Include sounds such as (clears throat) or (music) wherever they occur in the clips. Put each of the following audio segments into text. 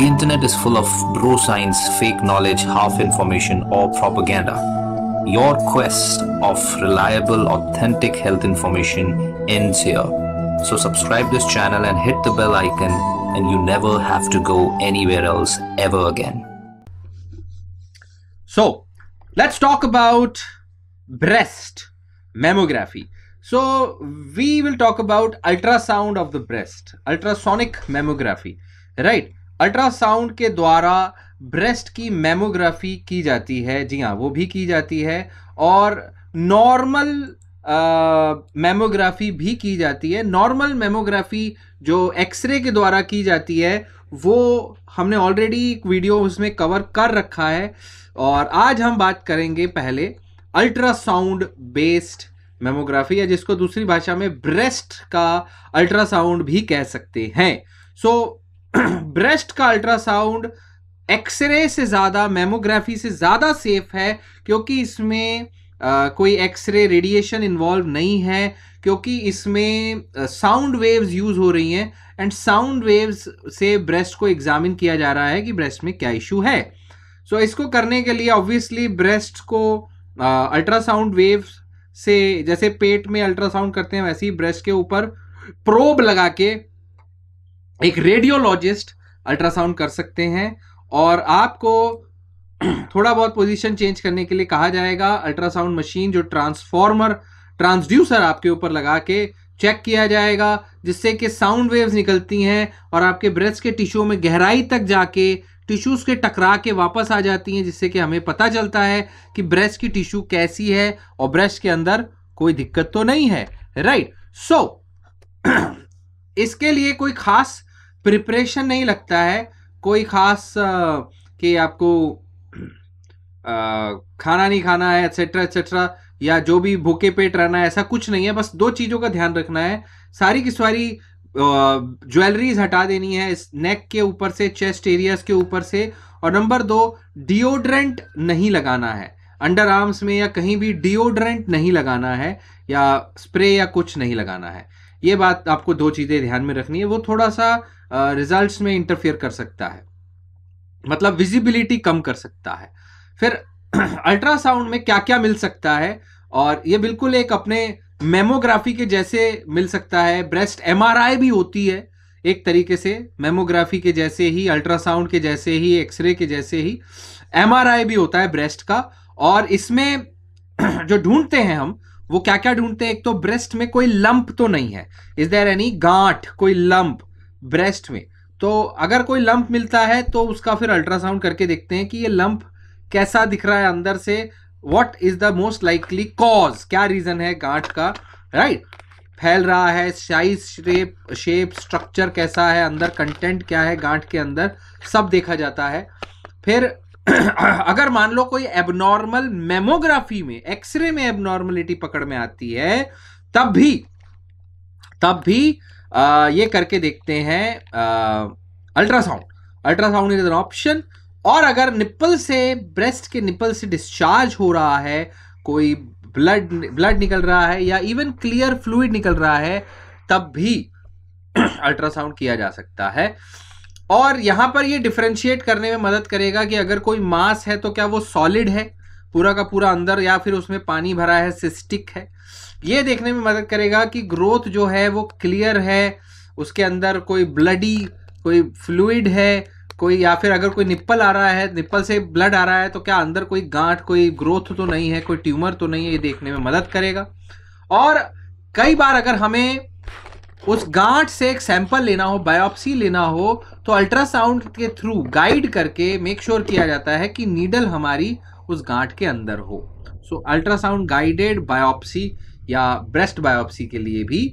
The internet is full of bro science, fake knowledge, half information, or propaganda. Your quest of reliable, authentic health information ends here. So subscribe this channel and hit the bell icon and you never have to go anywhere else ever again. So let's talk about breast mammography. So we will talk about ultrasound of the breast, ultrasonic mammography, right? Ultrasound के द्वारा breast की mammography की जाती है जी हाँ वो भी की जाती है और नॉर्मल मेमोग्राफी भी की जाती है नॉर्मल मेमोग्राफी जो एक्सरे के द्वारा की जाती है वो हमने ऑलरेडी एक वीडियो उसमें कवर कर रखा है और आज हम बात करेंगे पहले अल्ट्रासाउंड बेस्ड मेमोग्राफी या जिसको दूसरी भाषा में ब्रेस्ट का अल्ट्रासाउंड भी कह सकते हैं सो so, (clears throat) ब्रेस्ट का अल्ट्रासाउंड एक्सरे से ज़्यादा मेमोग्राफी से ज़्यादा सेफ है क्योंकि इसमें आ, कोई एक्सरे रेडिएशन इन्वॉल्व नहीं है क्योंकि इसमें साउंड वेव्स यूज़ हो रही हैं एंड साउंड वेव्स से ब्रेस्ट को एग्जामिन किया जा रहा है कि ब्रेस्ट में क्या इशू है सो so, इसको करने के लिए ऑब्वियसली ब्रेस्ट को अल्ट्रासाउंड वेव्स से जैसे पेट में अल्ट्रासाउंड करते हैं वैसे ही ब्रेस्ट के ऊपर प्रोब लगा के एक रेडियोलॉजिस्ट अल्ट्रासाउंड कर सकते हैं और आपको थोड़ा बहुत पोजीशन चेंज करने के लिए कहा जाएगा अल्ट्रासाउंड मशीन जो ट्रांसफॉर्मर ट्रांसड्यूसर आपके ऊपर लगा के चेक किया जाएगा जिससे कि साउंड वेव्स निकलती हैं और आपके ब्रेस्ट के टिश्यू में गहराई तक जाके टिश्यूज़ के टकरा के वापस आ जाती हैं जिससे कि हमें पता चलता है कि ब्रेस्ट की टिश्यू कैसी है और ब्रेस्ट के अंदर कोई दिक्कत तो नहीं है राइट right. सो so, (clears throat) इसके लिए कोई खास प्रिपरेशन नहीं लगता है कोई ख़ास कि आपको खाना नहीं खाना है एक्सेट्रा एक्सेट्रा या जो भी भूखे पेट रहना है ऐसा कुछ नहीं है बस दो चीज़ों का ध्यान रखना है सारी की सारी ज्वेलरीज हटा देनी है इस नेक के ऊपर से चेस्ट एरियाज के ऊपर से और नंबर दो डिओड्रेंट नहीं लगाना है अंडर आर्म्स में या कहीं भी डिओड्रेंट नहीं लगाना है या स्प्रे या कुछ नहीं लगाना है ये बात आपको दो चीज़ें ध्यान में रखनी है वो थोड़ा सा रिजल्ट्स में इंटरफेयर कर सकता है मतलब विजिबिलिटी कम कर सकता है फिर अल्ट्रासाउंड (clears throat) में क्या क्या मिल सकता है और ये बिल्कुल एक अपने मेमोग्राफी के जैसे मिल सकता है ब्रेस्ट एमआरआई भी होती है एक तरीके से मेमोग्राफी के जैसे ही अल्ट्रासाउंड के जैसे ही एक्सरे के जैसे ही एमआरआई भी होता है ब्रेस्ट का और इसमें (clears throat) जो ढूंढते हैं हम वो क्या क्या ढूंढते हैं एक तो ब्रेस्ट में कोई लंप तो नहीं है इज देयर एनी गांठ कोई लंप ब्रेस्ट में तो अगर कोई लंप मिलता है तो उसका फिर अल्ट्रासाउंड करके देखते हैं कि ये लंप कैसा दिख रहा है अंदर से what is the most likely cause क्या रीजन है गांठ का राइट right? फैल रहा है साइज शेप शेप स्ट्रक्चर कैसा है अंदर कंटेंट क्या है गांठ के अंदर सब देखा जाता है फिर (clears throat) अगर मान लो कोई एबनॉर्मल मेमोग्राफी में एक्सरे में एबनॉर्मलिटी पकड़ में आती है तब भी तब भी आ, ये करके देखते हैं ultrasound ultrasound is an option और अगर निप्पल से ब्रेस्ट के निप्पल से डिस्चार्ज हो रहा है कोई ब्लड ब्लड निकल रहा है या इवन क्लियर फ्लूड निकल रहा है तब भी अल्ट्रासाउंड (clears throat) किया जा सकता है और यहाँ पर ये डिफ्रेंशिएट करने में मदद करेगा कि अगर कोई मास है तो क्या वो सॉलिड है पूरा का पूरा अंदर या फिर उसमें पानी भरा है सिस्टिक है ये देखने में मदद करेगा कि ग्रोथ जो है वो क्लियर है उसके अंदर कोई ब्लडी कोई फ्लूड है कोई या फिर अगर कोई निप्पल आ रहा है निप्पल से ब्लड आ रहा है तो क्या अंदर कोई गांठ कोई ग्रोथ तो नहीं है कोई ट्यूमर तो नहीं है ये देखने में मदद करेगा और कई बार अगर हमें उस गांठ से एक सैंपल लेना हो बायोप्सी लेना हो तो अल्ट्रासाउंड के थ्रू गाइड करके मेक श्योर sure किया जाता है कि नीडल हमारी उस गांठ के अंदर हो सो अल्ट्रासाउंड गाइडेड बायोप्सी या ब्रेस्ट बायोप्सी के लिए भी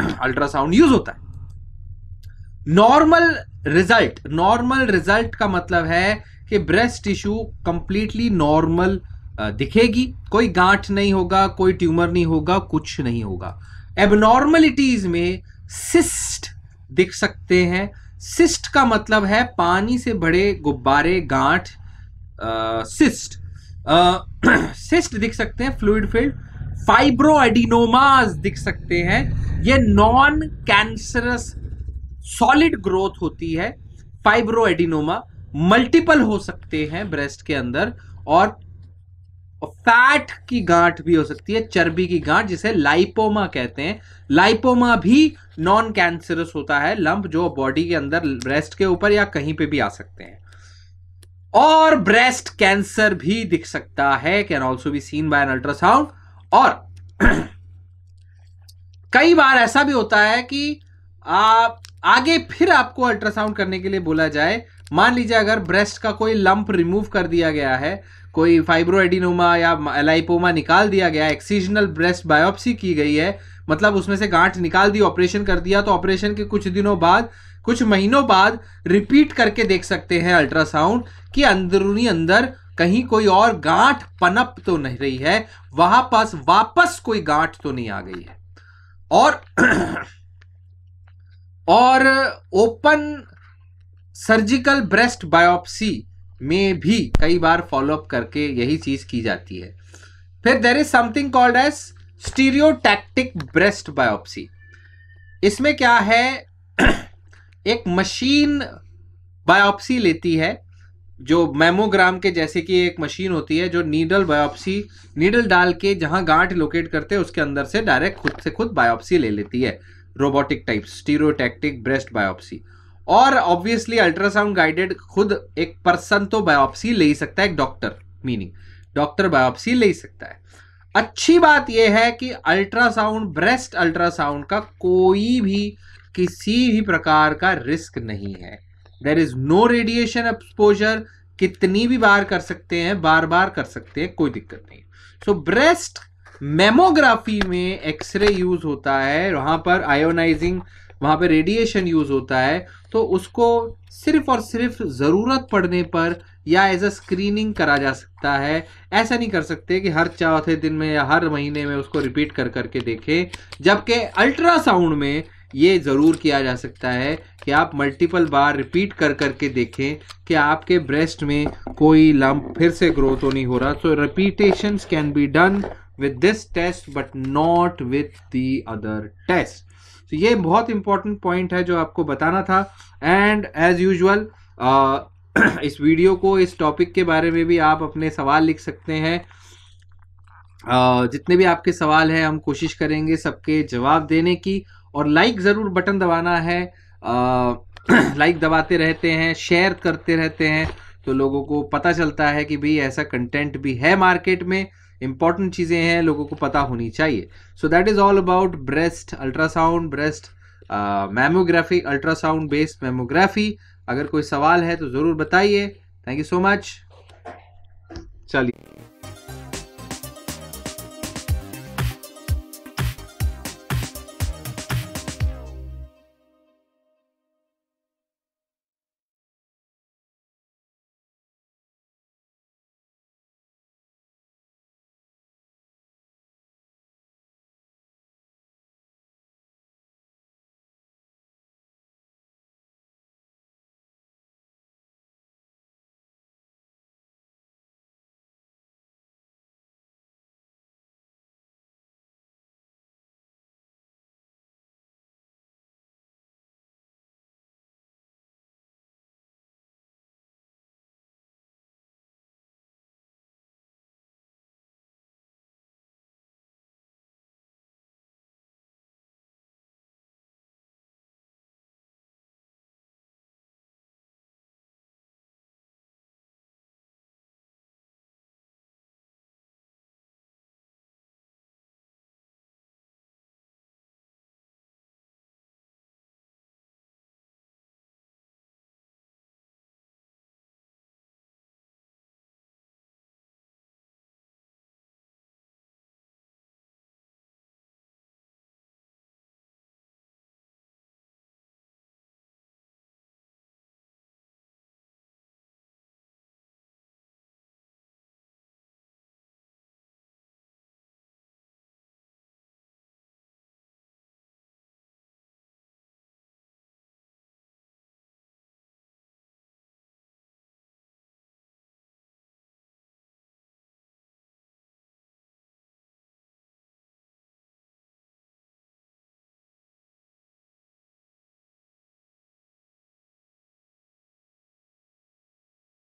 (clears throat) अल्ट्रासाउंड यूज होता है नॉर्मल रिजल्ट नॉर्मल रिजल्ट का मतलब है कि ब्रेस्ट टिश्यू कंप्लीटली नॉर्मल दिखेगी कोई गांठ नहीं होगा कोई ट्यूमर नहीं होगा कुछ नहीं होगा एबनॉर्मलिटीज में सिस्ट दिख सकते हैं सिस्ट का मतलब है पानी से बड़े गुब्बारे गांठ सिस्ट सिस्ट (clears throat) दिख सकते हैं फ्लूड फील्ड फाइब्रोएडिनोमास दिख सकते हैं ये नॉन कैंसरस सॉलिड ग्रोथ होती है फाइब्रोएडिनोमा मल्टीपल हो सकते हैं ब्रेस्ट के अंदर और और फैट की गांठ भी हो सकती है चर्बी की गांठ जिसे लाइपोमा कहते हैं लाइपोमा भी नॉन कैंसरस होता है लंप जो बॉडी के अंदर ब्रेस्ट के ऊपर या कहीं पे भी आ सकते हैं और ब्रेस्ट कैंसर भी दिख सकता है can also be seen by an ultrasound और (clears throat) कई बार ऐसा भी होता है कि आप आगे फिर आपको अल्ट्रासाउंड करने के लिए बोला जाए मान लीजिए अगर ब्रेस्ट का कोई लंप रिमूव कर दिया गया है कोई फाइब्रोएडिनोमा या एलाइपोमा निकाल दिया गया एक्सीजनल ब्रेस्ट बायोप्सी की गई है मतलब उसमें से गांठ निकाल दी ऑपरेशन कर दिया तो ऑपरेशन के कुछ दिनों बाद कुछ महीनों बाद रिपीट करके देख सकते हैं अल्ट्रासाउंड कि अंदरूनी अंदर कहीं कोई और गांठ पनप तो नहीं रही है वहां पास वापस कोई गांठ तो नहीं आ गई है और (clears throat) और ओपन सर्जिकल ब्रेस्ट बायोप्सी में भी कई बार फॉलोअप करके यही चीज़ की जाती है फिर there is something called as stereotactic breast biopsy इसमें क्या है (clears throat) एक मशीन बायोप्सी लेती है जो मेमोग्राम के जैसे कि एक मशीन होती है जो नीडल बायोप्सी नीडल डाल के जहां गांठ लोकेट करते हैं उसके अंदर से डायरेक्ट खुद से खुद बायोप्सी ले लेती है robotic type stereotactic breast biopsy और ऑब्वियसली अल्ट्रासाउंड गाइडेड खुद एक पर्सन तो बायोप्सी ले ही सकता है एक डॉक्टर मीनिंग डॉक्टर बायोप्सी ले ही सकता है अच्छी बात यह है कि अल्ट्रासाउंड ब्रेस्ट अल्ट्रासाउंड का कोई भी किसी भी प्रकार का रिस्क नहीं है there is no radiation exposure कितनी भी बार कर सकते हैं बार बार कर सकते हैं कोई दिक्कत नहीं सो ब्रेस्ट मेमोग्राफी में एक्सरे यूज होता है वहां पर आयोनाइजिंग वहाँ पे रेडिएशन यूज़ होता है तो उसको सिर्फ और सिर्फ ज़रूरत पड़ने पर या एज अ स्क्रीनिंग करा जा सकता है ऐसा नहीं कर सकते कि हर चौथे दिन में या हर महीने में उसको रिपीट कर करके देखें जबकि अल्ट्रासाउंड में ये ज़रूर किया जा सकता है कि आप मल्टीपल बार रिपीट कर करके देखें कि आपके ब्रेस्ट में कोई लम्ब फिर से ग्रोथ तो नहीं हो रहा so repetition can be done with this test but not with the other test तो ये बहुत इंपॉर्टेंट पॉइंट है जो आपको बताना था एंड एज यूजल इस वीडियो को इस टॉपिक के बारे में भी आप अपने सवाल लिख सकते हैं जितने भी आपके सवाल हैं हम कोशिश करेंगे सबके जवाब देने की और लाइक ज़रूर बटन दबाना है लाइक (clears throat) दबाते रहते हैं शेयर करते रहते हैं तो लोगों को पता चलता है कि भाई ऐसा कंटेंट भी है मार्केट में इंपॉर्टेंट चीज़ें हैं लोगों को पता होनी चाहिए so that is all about breast ultrasound breast mammography ultrasound based mammography अगर कोई सवाल है तो ज़रूर बताइए थैंक यू सो मच चलिए